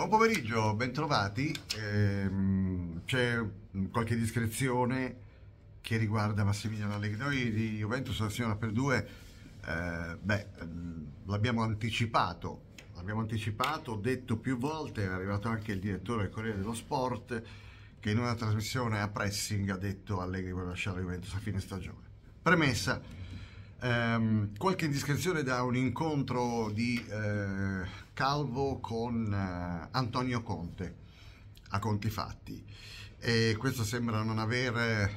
Buon pomeriggio, bentrovati. Ehm, c'è qualche discrezione che riguarda Massimiliano Allegri. Noi di Juventus, la signora per due, eh, beh, ehm, l'abbiamo anticipato, l'abbiamo anticipato, detto più volte, è arrivato anche il direttore del Corriere dello Sport che in una trasmissione a pressing ha detto Allegri vuole lasciare la Juventus a fine stagione. Premessa, ehm, qualche indiscrezione da un incontro di eh, Calvo con eh, Antonio Conte, a conti fatti. E questo sembra non aver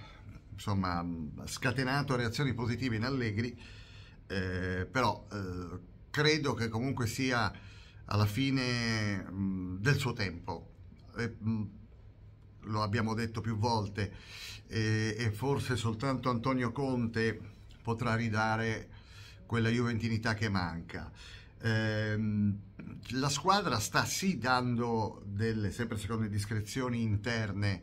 insomma, scatenato reazioni positive in Allegri, eh, però eh, credo che comunque sia alla fine mh, del suo tempo. E, mh, lo abbiamo detto più volte, e, eh, e forse soltanto Antonio Conte potrà ridare quella juventinità che manca. Eh, la squadra sta sì dando, delle, sempre secondo le discrezioni interne,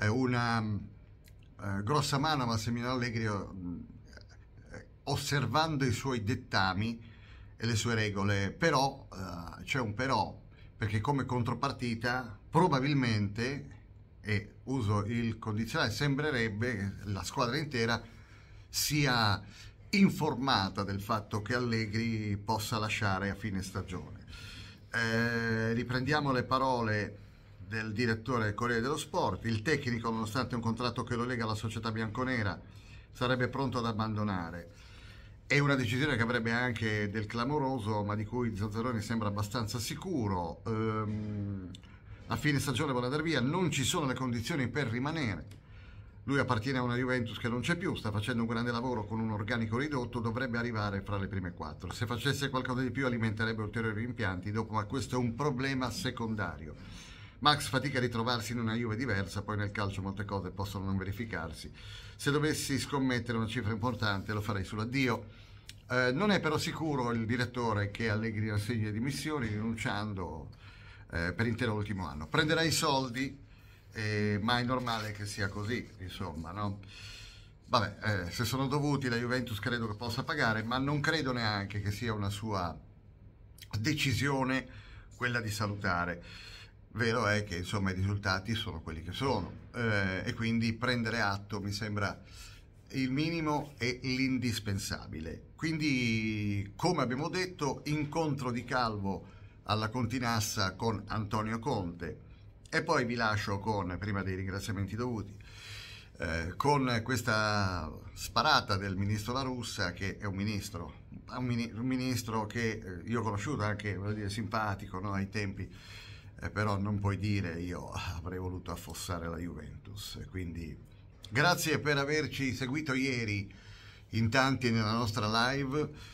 eh, una eh, grossa mano a Massimiliano Allegri eh, eh, osservando i suoi dettami e le sue regole, però eh, c'è un però, perché come contropartita probabilmente, e uso il condizionale, sembrerebbe la squadra intera sia informata del fatto che Allegri possa lasciare a fine stagione. Eh, riprendiamo le parole del direttore del Corriere dello Sport, il tecnico nonostante un contratto che lo lega alla società bianconera sarebbe pronto ad abbandonare. È una decisione che avrebbe anche del clamoroso, ma di cui Zazzaroni sembra abbastanza sicuro. Ehm, a fine stagione vuole andare via, non ci sono le condizioni per rimanere. Lui appartiene a una Juventus che non c'è più, sta facendo un grande lavoro con un organico ridotto, dovrebbe arrivare fra le prime quattro. Se facesse qualcosa di più alimenterebbe ulteriori impianti dopo, ma questo è un problema secondario. Max fatica a ritrovarsi in una Juve diversa, poi nel calcio molte cose possono non verificarsi. Se dovessi scommettere una cifra importante lo farei sull'addio. Eh, non è però sicuro il direttore che Allegri rassegni le dimissioni rinunciando eh, per intero l'ultimo anno. Prenderà i soldi eh, ma è normale che sia così, insomma, no? Vabbè, eh, se sono dovuti la Juventus credo che possa pagare, ma non credo neanche che sia una sua decisione quella di salutare. Vero è che insomma i risultati sono quelli che sono eh, e quindi prendere atto mi sembra il minimo e l'indispensabile. Quindi, come abbiamo detto, incontro di Calvo alla Continassa con Antonio Conte. E poi vi lascio con, prima dei ringraziamenti dovuti, eh, con questa sparata del ministro La Russa, che è un ministro, un, mini, un ministro che eh, io ho conosciuto anche, voglio dire, simpatico no? ai tempi, eh, però non puoi dire io avrei voluto affossare la Juventus. Quindi grazie per averci seguito ieri in tanti nella nostra live.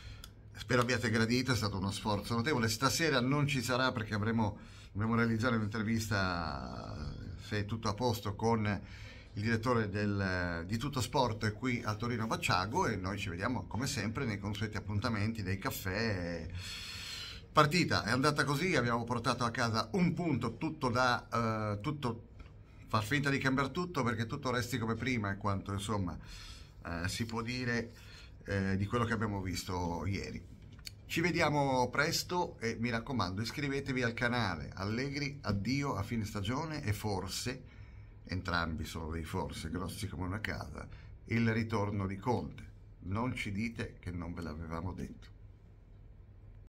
Spero abbiate gradito, è stato uno sforzo notevole. Stasera non ci sarà perché avremo, dovremo realizzare un'intervista, se è tutto a posto, con il direttore del, di Tutto Sport qui a Torino Bacciago e noi ci vediamo come sempre nei consueti appuntamenti dei caffè. Partita è andata così, abbiamo portato a casa un punto tutto da... Uh, tutto, far finta di cambiare tutto perché tutto resti come prima e quanto insomma uh, si può dire eh, di quello che abbiamo visto ieri. Ci vediamo presto e mi raccomando iscrivetevi al canale Allegri, addio a fine stagione e forse, entrambi sono dei forse grossi come una casa, il ritorno di Conte. Non ci dite che non ve l'avevamo detto.